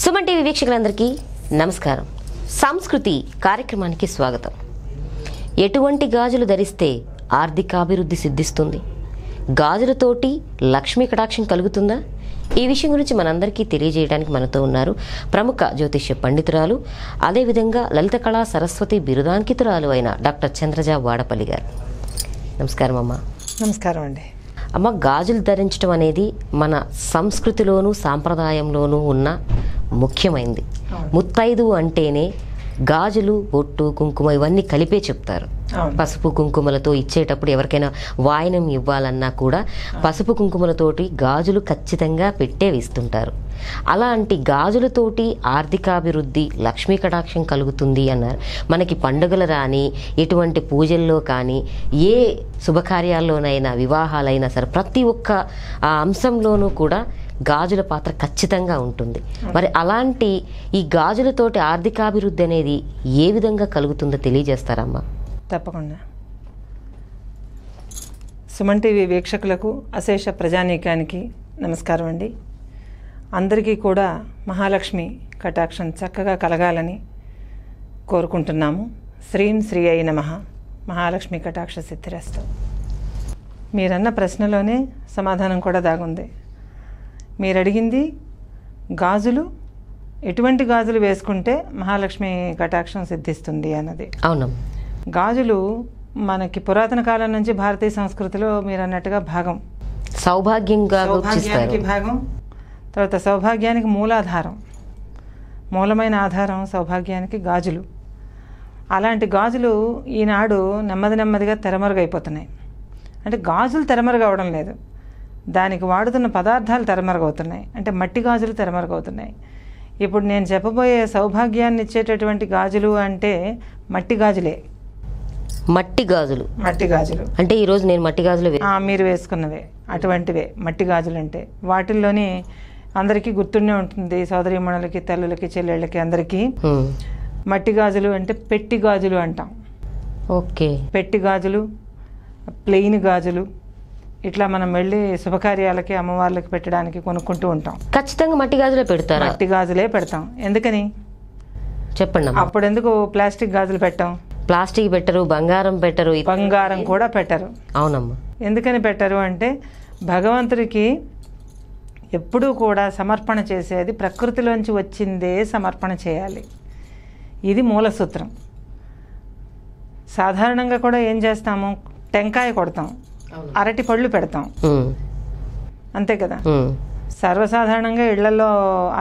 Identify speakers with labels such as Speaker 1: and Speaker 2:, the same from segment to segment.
Speaker 1: Suman TV వీక్షకులందరికీ నమస్కారం సంస్కృతి కార్యక్రమానికి స్వాగతం ఎటువంటి గాజులు ధరిస్తే ఆర్థికాభివృద్ధి సిద్ధిస్తుంది గాజులతోటి లక్ష్మీ కటాక్షం కలుగుతుందా ఈ విషయం గురించి మనందరికీ తెలియజేయడానికి మనతో ఉన్నారు ప్రముఖ జ్యోతిష్య పండితురాలు అదేవిధంగా లలిత కళా సరస్వతి బిరుదాంకితురాలు అయిన డాక్టర్ చంద్రజ వాడపల్లి గారు నమస్కారం అమ్మ
Speaker 2: నమస్కారం అండి
Speaker 1: అమ్మ గాజులు ధరించడం అనేది మన సంస్కృతిలోనూ సాంప్రదాయంలోనూ ఉన్న ముఖ్యమైంది ముత్తైదు అంటేనే గాజులు బొట్టు కుంకుమ ఇవన్నీ కలిపే చెప్తారు పసుపు కుంకుమలతో ఇచ్చేటప్పుడు ఎవరికైనా వాయనం ఇవ్వాలన్నా కూడా పసుపు కుంకుమలతోటి గాజులు ఖచ్చితంగా పెట్టే వేస్తుంటారు అలాంటి గాజులతోటి ఆర్థికాభివృద్ధి లక్ష్మీ కటాక్షం కలుగుతుంది అన్నారు మనకి పండుగలు రాని ఎటువంటి పూజల్లో కానీ ఏ శుభకార్యాల్లోనైనా వివాహాలైనా సరే ప్రతి ఒక్క అంశంలోనూ కూడా గాజుల పాత్ర ఖచ్చితంగా ఉంటుంది మరి అలాంటి ఈ గాజులతోటి ఆర్థికాభివృద్ధి అనేది ఏ విధంగా కలుగుతుందో తెలియజేస్తారమ్మా తప్పకుండా
Speaker 2: సుమన్ టీవీ వీక్షకులకు అశేష ప్రజానీకానికి నమస్కారం అండి అందరికీ కూడా మహాలక్ష్మి కటాక్షం చక్కగా కలగాలని కోరుకుంటున్నాము శ్రీం శ్రీ అయిన నమ మహాలక్ష్మి కటాక్ష సిద్ధిరస్తు మీరన్న ప్రశ్నలోనే సమాధానం కూడా దాగుంది మీరు అడిగింది గాజులు ఎటువంటి గాజులు వేసుకుంటే మహాలక్ష్మి కటాక్షం సిద్ధిస్తుంది అన్నది అవును గాజులు మనకి పురాతన కాలం నుంచి భారతీయ సంస్కృతిలో మీరు అన్నట్టుగా భాగం సౌభాగ్యంగా సౌభాగ్యానికి భాగం తర్వాత సౌభాగ్యానికి మూలాధారం మూలమైన ఆధారం సౌభాగ్యానికి గాజులు అలాంటి గాజులు ఈనాడు నెమ్మది నెమ్మదిగా తెరమరుగైపోతున్నాయి అంటే గాజులు తెరమరుగవడం లేదు దానికి వాడుతున్న పదార్థాలు తెరమరగవుతున్నాయి అంటే మట్టి గాజులు తెరమరగవుతున్నాయి ఇప్పుడు నేను చెప్పబోయే సౌభాగ్యాన్ని ఇచ్చేటటువంటి గాజులు అంటే మట్టి గాజులే
Speaker 1: మట్టి గాజులు
Speaker 2: మట్టి గాజులు అంటే ఈరోజు నేను మట్టి గాజులు మీరు వేసుకున్నవే అటువంటివే మట్టి గాజులు అంటే వాటిల్లోని అందరికీ గుర్తుండే ఉంటుంది సోదరీమణులకి తల్లులకి చెల్లెళ్ళకి అందరికీ మట్టి గాజులు అంటే పెట్టి గాజులు అంటాం ఓకే పెట్టి గాజులు ప్లెయిన్ గాజులు ఇట్లా మనం వెళ్ళి శుభకార్యాలకి అమ్మవార్లకి పెట్టడానికి కొనుక్కుంటూ ఉంటాం
Speaker 1: ఖచ్చితంగా మట్టి గాజులే పెడతారు మట్టి
Speaker 2: గాజులే పెడతాం ఎందుకని
Speaker 1: చెప్పండి అప్పుడు
Speaker 2: ఎందుకు ప్లాస్టిక్ గాజులు పెట్టాం ప్లాస్టిక్ పెట్టరు బంగారం పెట్టరు బంగారం కూడా పెట్టరు అవునమ్మా ఎందుకని పెట్టరు అంటే భగవంతుడికి ఎప్పుడూ కూడా సమర్పణ చేసేది ప్రకృతిలోంచి వచ్చిందే సమర్పణ చేయాలి ఇది మూల సూత్రం సాధారణంగా కూడా ఏం చేస్తాము టెంకాయ కొడతాం అరటి పళ్ళు పెడతాం అంతే కదా సర్వసాధారణంగా ఇళ్లలో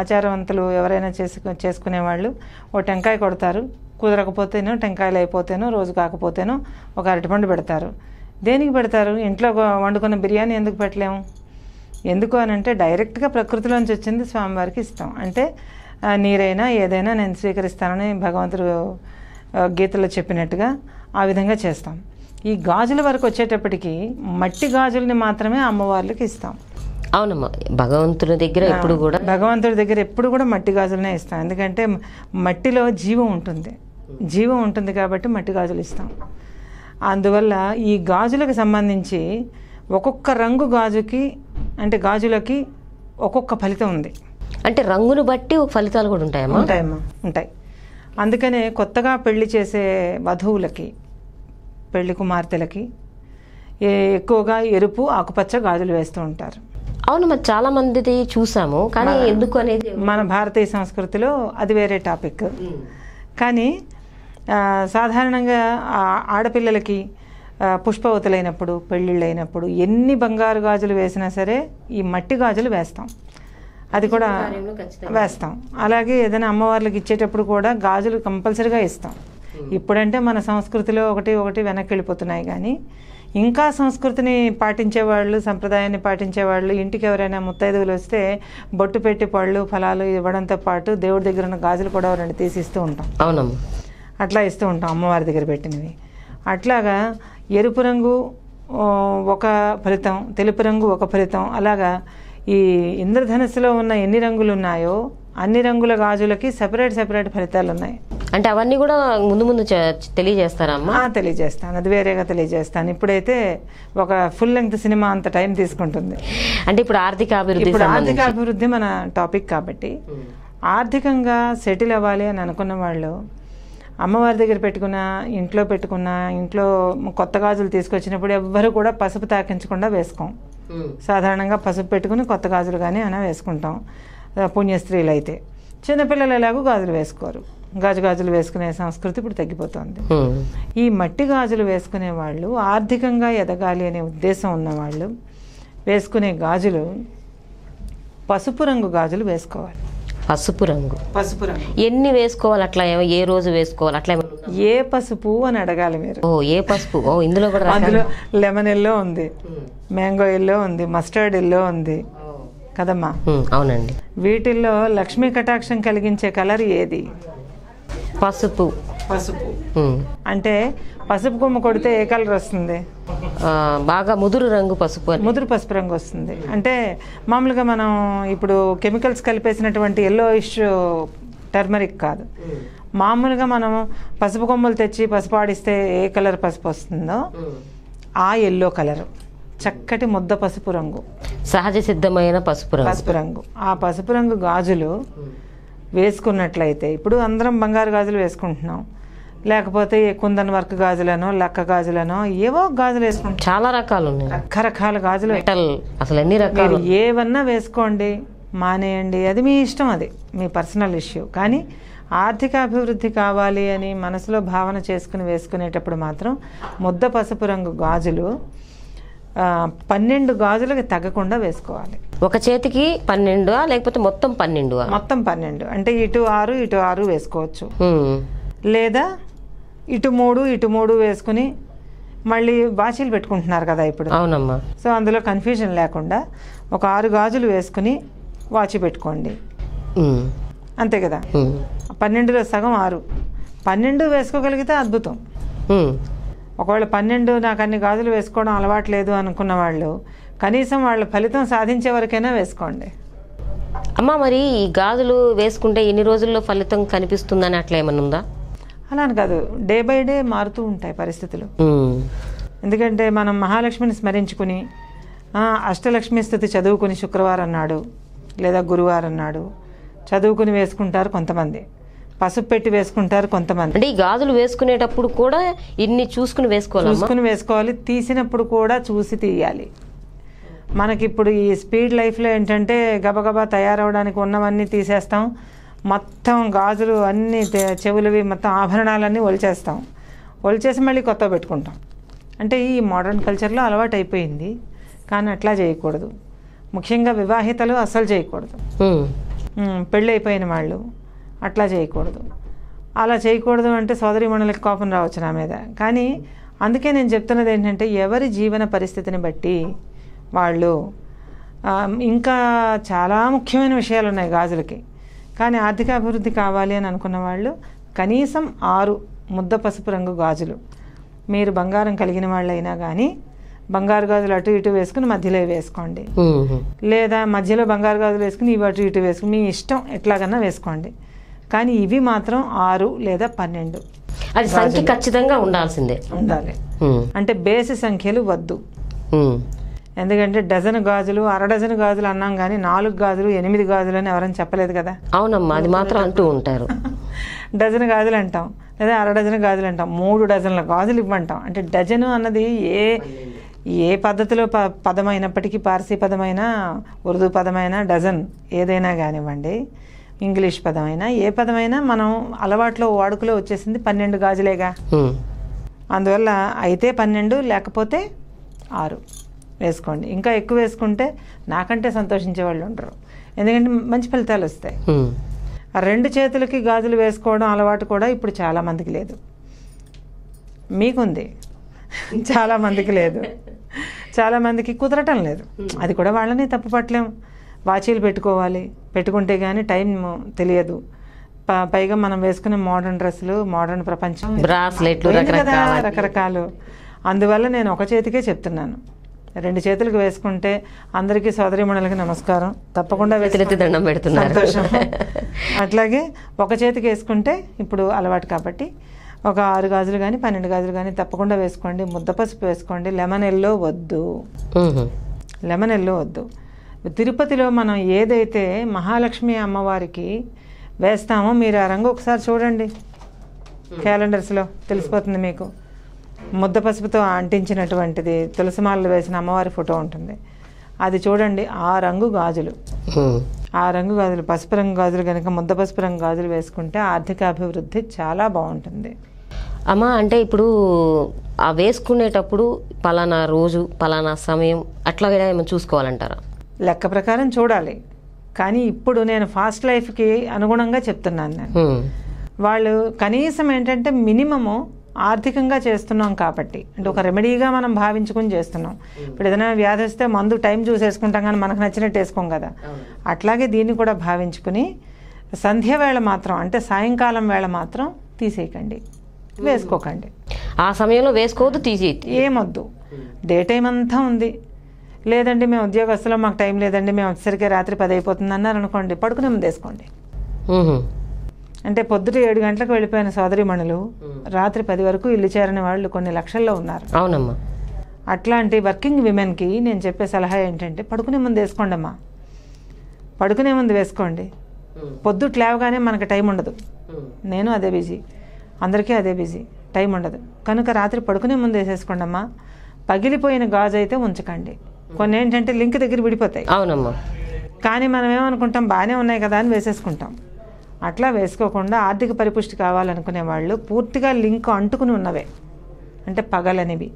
Speaker 2: ఆచారవంతులు ఎవరైనా చేసుకునే చేసుకునేవాళ్ళు ఓ టెంకాయ కొడతారు కుదరకపోతేనో టెంకాయలు అయిపోతేనో రోజు కాకపోతేనో ఒక అరటిపండు పెడతారు దేనికి పెడతారు ఇంట్లో వండుకున్న బిర్యానీ ఎందుకు పెట్టలేము ఎందుకు అని అంటే డైరెక్ట్గా ప్రకృతిలోంచి వచ్చింది స్వామివారికి ఇస్తాం అంటే నీరైనా ఏదైనా నేను స్వీకరిస్తానని భగవంతుడు గీతలో చెప్పినట్టుగా ఆ విధంగా చేస్తాం ఈ గాజుల వరకు వచ్చేటప్పటికి మట్టి గాజుల్ని మాత్రమే అమ్మవార్లకి ఇస్తాం అవునమ్మా
Speaker 1: భగవంతుని దగ్గర ఎప్పుడు కూడా భగవంతుడి దగ్గర ఎప్పుడు కూడా మట్టి
Speaker 2: గాజులనే ఇస్తాం ఎందుకంటే మట్టిలో జీవం ఉంటుంది జీవం ఉంటుంది కాబట్టి మట్టి గాజులు ఇస్తాం అందువల్ల ఈ గాజులకు సంబంధించి ఒక్కొక్క రంగు గాజుకి అంటే గాజులకి ఒక్కొక్క ఫలితం ఉంది
Speaker 1: అంటే రంగును బట్టి ఫలితాలు కూడా ఉంటాయమ్మా ఉంటాయమ్మా ఉంటాయి
Speaker 2: అందుకనే కొత్తగా పెళ్లి చేసే వధువులకి పెళ్లి కుమార్తెలకి ఎక్కువగా ఎరుపు ఆకుపచ్చ గాజులు వేస్తూ ఉంటారు
Speaker 1: అవును మరి చాలా మందిది చూసాము కానీ ఎందుకు అనేది మన భారతీయ
Speaker 2: సంస్కృతిలో అది వేరే టాపిక్ కానీ సాధారణంగా ఆడపిల్లలకి పుష్పవతులైనప్పుడు అయినప్పుడు ఎన్ని బంగారు గాజులు వేసినా సరే ఈ మట్టి గాజులు వేస్తాం అది కూడా వేస్తాం అలాగే ఏదైనా అమ్మవార్లకు ఇచ్చేటప్పుడు కూడా గాజులు కంపల్సరీగా ఇస్తాం Hmm. ఇప్పుడంటే మన సంస్కృతిలో ఒకటి ఒకటి వెనక్కి వెళ్ళిపోతున్నాయి కానీ ఇంకా సంస్కృతిని పాటించేవాళ్ళు సంప్రదాయాన్ని పాటించేవాళ్ళు ఇంటికి ఎవరైనా ముత్తైదువులు వస్తే బొట్టు పెట్టి పళ్ళు ఫలాలు ఇవ్వడంతో పాటు దేవుడి దగ్గర ఉన్న గాజులు కూడా ఎవరైనా తీసి ఇస్తూ ఉంటాం అవునమ్మ అట్లా ఇస్తూ ఉంటాం అమ్మవారి దగ్గర పెట్టినవి అట్లాగా ఎరుపు రంగు ఒక ఫలితం తెలుపు రంగు ఒక ఫలితం అలాగా ఈ ఇంద్రధనస్సులో ఉన్న ఎన్ని రంగులు ఉన్నాయో అన్ని రంగుల గాజులకి సపరేట్ సపరేట్ ఫలితాలు ఉన్నాయి అంటే అవన్నీ కూడా ముందు ముందు తెలియజేస్తారమ్మా తెలియజేస్తాను అది వేరేగా తెలియజేస్తాను ఇప్పుడైతే ఒక ఫుల్ లెంగ్త్ సినిమా అంత టైం తీసుకుంటుంది అంటే ఇప్పుడు ఆర్థిక అభివృద్ధి ఆర్థిక అభివృద్ధి మన టాపిక్ కాబట్టి hmm. ఆర్థికంగా సెటిల్ అవ్వాలి అని అనుకున్న వాళ్ళు అమ్మవారి దగ్గర పెట్టుకున్న ఇంట్లో పెట్టుకున్న ఇంట్లో కొత్త గాజులు తీసుకొచ్చినప్పుడు ఎవ్వరు కూడా పసుపు తాకించకుండా వేసుకోం hmm. సాధారణంగా పసుపు పెట్టుకుని కొత్త గాజులు కానీ అయినా వేసుకుంటాం పుణ్యస్త్రీలు అయితే చిన్నపిల్లలు ఎలాగో గాజులు వేసుకోరు గాజు గాజులు వేసుకునే సంస్కృతి ఇప్పుడు తగ్గిపోతుంది ఈ మట్టి గాజులు వేసుకునే వాళ్ళు ఆర్థికంగా ఎదగాలి అనే ఉద్దేశం ఉన్నవాళ్ళు వేసుకునే గాజులు పసుపు రంగు గాజులు వేసుకోవాలి
Speaker 1: పసుపు రంగు
Speaker 2: పసుపు రంగు ఎన్ని వేసుకోవాలి అట్లా ఏ రోజు వేసుకోవాలి అట్లా ఏ పసుపు అని అడగాలి మీరు ఓ ఏ పసుపు ఓ ఇందులో కూడా అందులో లెమన్ ఎల్లో ఉంది మ్యాంగో ఎల్లో ఉంది మస్టర్డ్ ఎల్లో ఉంది కదమ్మా అవునండి వీటిల్లో లక్ష్మీ కటాక్షం కలిగించే కలర్ ఏది పసుపు పసుపు అంటే పసుపు కొమ్మ కొడితే ఏ కలర్ వస్తుంది బాగా ముదురు రంగు పసుపు ముదురు పసుపు రంగు వస్తుంది అంటే మామూలుగా మనం ఇప్పుడు కెమికల్స్ కలిపేసినటువంటి ఎల్లో ఇష్ టర్మరిక్ కాదు మామూలుగా మనం పసుపు కొమ్మలు తెచ్చి పసుపు ఆడిస్తే ఏ కలర్ పసుపు వస్తుందో ఆ ఎల్లో కలర్ చక్కటి ముద్ద పసుపు రంగు సహజ సిద్ధమైన పసుపు పసుపు రంగు ఆ పసుపు రంగు గాజులు వేసుకున్నట్లయితే ఇప్పుడు అందరం బంగారు గాజులు వేసుకుంటున్నాం లేకపోతే కుందన్ వర్క్ గాజులను లక్క గాజులను ఏవో గాజులు వేసుకుంటాం చాలా రకాలు రకరకాల గాజులు
Speaker 1: అసలు ఎన్ని రకాలు
Speaker 2: ఏవన్నా వేసుకోండి మానేయండి అది మీ ఇష్టం అది మీ పర్సనల్ ఇష్యూ కానీ ఆర్థిక అభివృద్ధి కావాలి అని మనసులో భావన చేసుకుని వేసుకునేటప్పుడు మాత్రం ముద్ద పసుపు రంగు గాజులు పన్నెండు గాజులకు తగ్గకుండా వేసుకోవాలి ఒక చేతికి పన్నెండు లేకపోతే
Speaker 1: మొత్తం పన్నెండు
Speaker 2: మొత్తం పన్నెండు అంటే ఇటు ఆరు ఇటు ఆరు వేసుకోవచ్చు లేదా ఇటు మూడు ఇటు మూడు వేసుకుని మళ్ళీ బాచీలు పెట్టుకుంటున్నారు కదా ఇప్పుడు అవునమ్మా సో అందులో కన్ఫ్యూజన్ లేకుండా ఒక ఆరు గాజులు వేసుకుని వాచి పెట్టుకోండి అంతే కదా పన్నెండులో సగం ఆరు పన్నెండు వేసుకోగలిగితే అద్భుతం ఒకవేళ పన్నెండు నాకు అన్ని గాజులు వేసుకోవడం అలవాట్లేదు అనుకున్న వాళ్ళు కనీసం వాళ్ళ ఫలితం సాధించే వరకైనా వేసుకోండి
Speaker 1: అమ్మ మరి ఈ గాజులు వేసుకుంటే ఎన్ని రోజుల్లో ఫలితం కనిపిస్తుందని అట్లా ఏమైనా ఉందా అలా కాదు డే బై డే మారుతూ
Speaker 2: ఉంటాయి పరిస్థితులు ఎందుకంటే మనం మహాలక్ష్మిని స్మరించుకుని అష్టలక్ష్మి స్థితి చదువుకుని శుక్రవారం నాడు లేదా గురువారం నాడు చదువుకుని వేసుకుంటారు కొంతమంది పసుపు పెట్టి వేసుకుంటారు కొంతమంది అంటే ఈ గాజులు వేసుకునేటప్పుడు కూడా ఇన్ని చూసుకుని వేసుకోవాలి చూసుకుని వేసుకోవాలి తీసినప్పుడు కూడా చూసి తీయాలి మనకి ఇప్పుడు ఈ స్పీడ్ లైఫ్లో ఏంటంటే గబగబా తయారవడానికి ఉన్నవన్నీ తీసేస్తాం మొత్తం గాజులు అన్ని చెవులవి మొత్తం ఆభరణాలన్నీ ఒలిచేస్తాం ఒలిచేసి మళ్ళీ కొత్త పెట్టుకుంటాం అంటే ఈ మోడర్న్ కల్చర్లో అలవాటు అయిపోయింది కానీ అట్లా చేయకూడదు ముఖ్యంగా వివాహితలు అస్సలు చేయకూడదు పెళ్ళి అయిపోయిన వాళ్ళు అట్లా చేయకూడదు అలా చేయకూడదు అంటే సోదరిమణులకి కోపం రావచ్చు నా మీద కానీ అందుకే నేను చెప్తున్నది ఏంటంటే ఎవరి జీవన పరిస్థితిని బట్టి వాళ్ళు ఇంకా చాలా ముఖ్యమైన విషయాలు ఉన్నాయి గాజులకి కానీ ఆర్థిక అభివృద్ధి కావాలి అని అనుకున్న వాళ్ళు కనీసం ఆరు ముద్ద పసుపు రంగు గాజులు మీరు బంగారం కలిగిన వాళ్ళైనా కానీ బంగారు గాజులు అటు ఇటు వేసుకుని మధ్యలో వేసుకోండి లేదా మధ్యలో బంగారు గాజులు వేసుకుని ఇవి అటు ఇటు వేసుకుని మీ ఇష్టం ఎట్లాగన్నా వేసుకోండి కానీ ఇవి మాత్రం ఆరు లేదా పన్నెండు అది సంఖ్య ఖచ్చితంగా ఉండాల్సిందే ఉండాలి అంటే బేసి సంఖ్యలు వద్దు ఎందుకంటే డజన్ గాజులు అర డజన్ గాజులు అన్నాం కానీ నాలుగు గాజులు ఎనిమిది గాజులు అని ఎవరైనా చెప్పలేదు కదా అవునమ్మా అది మాత్రం అంటూ ఉంటారు డజన్ గాజులు అంటాం లేదా అర డజన్ గాజులు అంటాం మూడు డజన్ల గాజులు ఇవ్వంటాం అంటే డజను అన్నది ఏ ఏ పద్ధతిలో ప పదమైనప్పటికీ పార్సీ పదమైనా ఉర్దూ పదమైనా డజన్ ఏదైనా కానివ్వండి ఇంగ్లీష్ పదమైనా ఏ పదమైనా మనం అలవాట్లో వాడుకలో వచ్చేసింది పన్నెండు గాజులేగా అందువల్ల అయితే పన్నెండు లేకపోతే ఆరు వేసుకోండి ఇంకా ఎక్కువ వేసుకుంటే నాకంటే సంతోషించే వాళ్ళు ఉండరు ఎందుకంటే మంచి ఫలితాలు వస్తాయి రెండు చేతులకి గాజులు వేసుకోవడం అలవాటు కూడా ఇప్పుడు చాలా మందికి లేదు మీకుంది మందికి లేదు చాలామందికి కుదరటం లేదు అది కూడా వాళ్ళని తప్పు పట్టలేము వాచీలు పెట్టుకోవాలి పెట్టుకుంటే కానీ టైం తెలియదు పైగా మనం వేసుకునే మోడర్న్ డ్రెస్సులు మోడర్న్ ప్రపంచం బ్రాస్లెట్లు రకరకాలు అందువల్ల నేను ఒక చేతికే చెప్తున్నాను రెండు చేతులకు వేసుకుంటే అందరికీ సోదరిమణులకి నమస్కారం తప్పకుండా దండం పెడుతున్నారు సంతోషం అట్లాగే ఒక చేతికి వేసుకుంటే ఇప్పుడు అలవాటు కాబట్టి ఒక ఆరు గాజులు కానీ పన్నెండు గాజులు కానీ తప్పకుండా వేసుకోండి ముద్ద పసుపు వేసుకోండి లెమన్ ఎల్లో వద్దు లెమన్ ఎల్లో వద్దు తిరుపతిలో మనం ఏదైతే మహాలక్ష్మి అమ్మవారికి వేస్తామో మీరు ఆ రంగు ఒకసారి చూడండి hmm. క్యాలెండర్స్లో తెలిసిపోతుంది మీకు ముద్ద పసుపుతో అంటించినటువంటిది తులసిమాలలు వేసిన అమ్మవారి ఫోటో ఉంటుంది అది చూడండి ఆ రంగు గాజులు hmm. ఆ రంగు గాజులు పసుపు రంగు గాజులు కనుక ముద్ద పసుపు రంగు గాజులు వేసుకుంటే ఆర్థిక అభివృద్ధి చాలా బాగుంటుంది
Speaker 1: అమ్మ అంటే ఇప్పుడు ఆ వేసుకునేటప్పుడు పలానా రోజు పలానా సమయం అట్లా ఏమైనా చూసుకోవాలంటారా లెక్క ప్రకారం చూడాలి
Speaker 2: కానీ ఇప్పుడు నేను ఫాస్ట్ లైఫ్కి అనుగుణంగా చెప్తున్నాను నేను వాళ్ళు కనీసం ఏంటంటే మినిమము ఆర్థికంగా చేస్తున్నాం కాబట్టి అంటే ఒక రెమెడీగా మనం భావించుకుని చేస్తున్నాం ఇప్పుడు ఏదైనా వ్యాధి వస్తే మందు టైం చూసేసుకుంటాం కానీ మనకు నచ్చినట్టు వేసుకోం కదా అట్లాగే దీన్ని కూడా భావించుకుని సంధ్య వేళ మాత్రం అంటే సాయంకాలం వేళ మాత్రం తీసేయకండి వేసుకోకండి ఆ సమయంలో వేసుకోవద్దు తీసి ఏమొద్దు డే టైం అంతా ఉంది లేదండి మేము ఉద్యోగస్తులో మాకు టైం లేదండి మేము వచ్చేసరికి రాత్రి పది అయిపోతుంది అన్నారు అనుకోండి పడుకునే ముందు వేసుకోండి అంటే పొద్దుట ఏడు గంటలకు వెళ్ళిపోయిన సోదరిమణులు రాత్రి పది వరకు ఇల్లు చేరని వాళ్ళు కొన్ని లక్షల్లో ఉన్నారు అవునమ్మా అట్లాంటి వర్కింగ్ విమెన్కి నేను చెప్పే సలహా ఏంటంటే పడుకునే ముందు వేసుకోండి అమ్మా పడుకునే ముందు వేసుకోండి పొద్దుట లేవగానే మనకు టైం ఉండదు నేను అదే బిజీ అందరికీ అదే బిజీ టైం ఉండదు కనుక రాత్రి పడుకునే ముందు వేసేసుకోండి అమ్మా పగిలిపోయిన గాజు అయితే ఉంచకండి కొన్ని ఏంటంటే లింక్ దగ్గర విడిపోతాయి అవునమ్మా కానీ మనం ఏమనుకుంటాం బాగానే ఉన్నాయి కదా అని వేసేసుకుంటాం అట్లా వేసుకోకుండా ఆర్థిక పరిపుష్టి కావాలనుకునే వాళ్ళు పూర్తిగా లింక్ అంటుకుని ఉన్నవే అంటే పగలనివి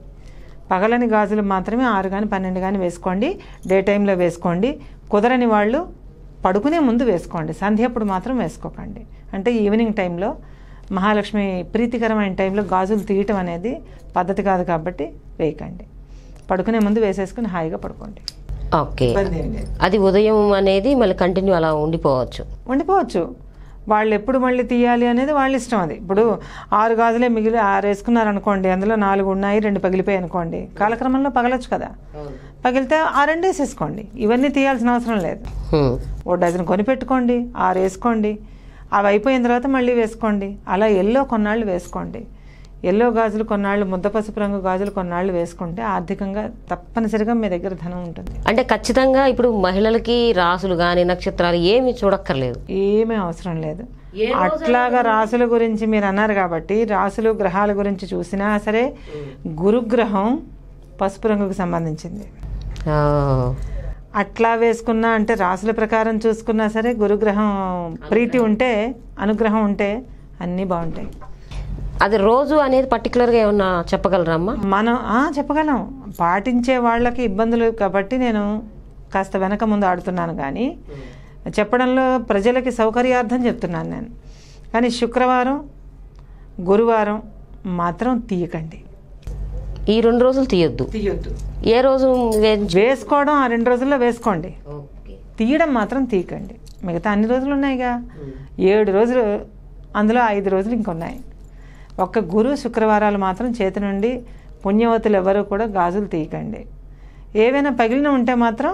Speaker 2: పగలని గాజులు మాత్రమే ఆరు కానీ పన్నెండు కానీ వేసుకోండి డే టైంలో వేసుకోండి కుదరని వాళ్ళు పడుకునే ముందు వేసుకోండి సంధ్యప్పుడు మాత్రం వేసుకోకండి అంటే ఈవినింగ్ టైంలో మహాలక్ష్మి ప్రీతికరమైన టైంలో గాజులు తీయటం అనేది పద్ధతి కాదు కాబట్టి వేయకండి పడుకునే ముందు వేసేసుకుని హాయిగా పడుకోండి ఓకే అది ఉదయం అనేది మళ్ళీ కంటిన్యూ అలా ఉండిపోవచ్చు ఉండిపోవచ్చు వాళ్ళు ఎప్పుడు మళ్ళీ తీయాలి అనేది వాళ్ళ ఇష్టం అది ఇప్పుడు ఆరు గాజులే మిగిలి ఆరు వేసుకున్నారు అనుకోండి అందులో నాలుగు ఉన్నాయి రెండు పగిలిపోయి అనుకోండి కాలక్రమంలో పగలొచ్చు కదా పగిలితే ఆ రెండు వేసేసుకోండి ఇవన్నీ తీయాల్సిన అవసరం లేదు ఓ డజన్ కొని పెట్టుకోండి ఆరు వేసుకోండి అవి అయిపోయిన తర్వాత మళ్ళీ వేసుకోండి అలా ఎల్లో కొన్నాళ్ళు వేసుకోండి ఎల్లో గాజులు కొన్నాళ్ళు ముద్ద పసుపు రంగు గాజులు కొన్నాళ్ళు వేసుకుంటే ఆర్థికంగా తప్పనిసరిగా మీ దగ్గర ధనం ఉంటుంది
Speaker 1: అంటే ఖచ్చితంగా ఇప్పుడు మహిళలకి రాసులు కానీ నక్షత్రాలు ఏమి చూడక్కర్లేదు ఏమీ అవసరం లేదు
Speaker 2: అట్లాగా రాసుల గురించి మీరు అన్నారు కాబట్టి రాసులు గ్రహాల గురించి చూసినా సరే గురుగ్రహం పసుపు రంగుకు సంబంధించింది అట్లా వేసుకున్నా అంటే రాసుల ప్రకారం చూసుకున్నా సరే గురుగ్రహం ప్రీతి ఉంటే అనుగ్రహం ఉంటే అన్నీ బాగుంటాయి అది రోజు అనేది పర్టికులర్గా ఏమన్నా చెప్పగలరా అమ్మా మనం చెప్పగలం పాటించే వాళ్ళకి ఇబ్బందులు కాబట్టి నేను కాస్త వెనక ముందు ఆడుతున్నాను కానీ చెప్పడంలో ప్రజలకి సౌకర్యార్థం చెప్తున్నాను నేను కానీ శుక్రవారం గురువారం మాత్రం తీయకండి ఈ రెండు రోజులు తీయొద్దు తీయొద్దు ఏ రోజు వేసుకోవడం ఆ రెండు రోజుల్లో వేసుకోండి తీయడం మాత్రం తీయకండి మిగతా అన్ని రోజులు ఉన్నాయిగా ఏడు రోజులు అందులో ఐదు రోజులు ఇంకొన్నాయి ఒక్క గురు శుక్రవారాలు మాత్రం చేతి నుండి పుణ్యవతులు ఎవరూ కూడా గాజులు తీయకండి ఏవైనా పగిలిన ఉంటే మాత్రం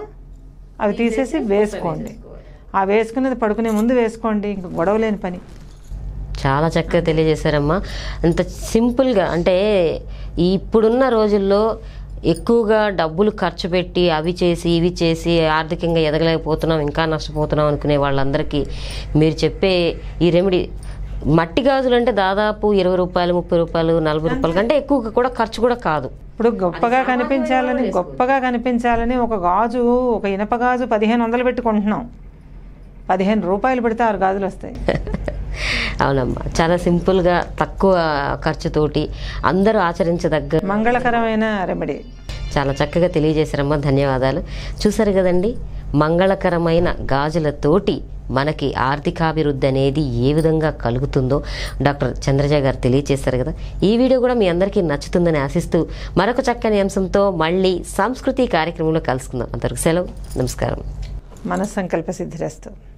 Speaker 2: అవి తీసేసి వేసుకోండి ఆ వేసుకునేది పడుకునే ముందు వేసుకోండి ఇంక గొడవలేని పని
Speaker 1: చాలా చక్కగా తెలియజేశారమ్మా అంత సింపుల్గా అంటే ఇప్పుడున్న రోజుల్లో ఎక్కువగా డబ్బులు ఖర్చు పెట్టి అవి చేసి ఇవి చేసి ఆర్థికంగా ఎదగలేకపోతున్నాం ఇంకా నష్టపోతున్నాం అనుకునే వాళ్ళందరికీ మీరు చెప్పే ఈ రెమెడీ మట్టి గాజులు అంటే దాదాపు ఇరవై రూపాయలు ముప్పై రూపాయలు నలభై రూపాయలు కంటే ఎక్కువ కూడా ఖర్చు కూడా కాదు ఇప్పుడు గొప్పగా కనిపించాలని
Speaker 2: గొప్పగా కనిపించాలని ఒక గాజు ఒక ఇనప గాజు పదిహేను వందలు పెట్టుకుంటున్నాం పదిహేను రూపాయలు పెడితే ఆరు గాజులు వస్తాయి
Speaker 1: అవునమ్మా చాలా సింపుల్గా తక్కువ ఖర్చుతోటి అందరూ ఆచరించదగ్గ మంగళకరమైన రెమెడీ చాలా చక్కగా తెలియజేశారమ్మా ధన్యవాదాలు చూసారు కదండి మంగళకరమైన గాజులతోటి మనకి ఆర్థికాభివృద్ధి అనేది ఏ విధంగా కలుగుతుందో డాక్టర్ చంద్రజ గారు తెలియజేశారు కదా ఈ వీడియో కూడా మీ అందరికీ నచ్చుతుందని ఆశిస్తూ మరొక చక్కని అంశంతో మళ్ళీ సంస్కృతి కార్యక్రమంలో కలుసుకుందాం అంతవరకు సెలవు నమస్కారం
Speaker 2: మన సంకల్ప సిద్ధిరస్తు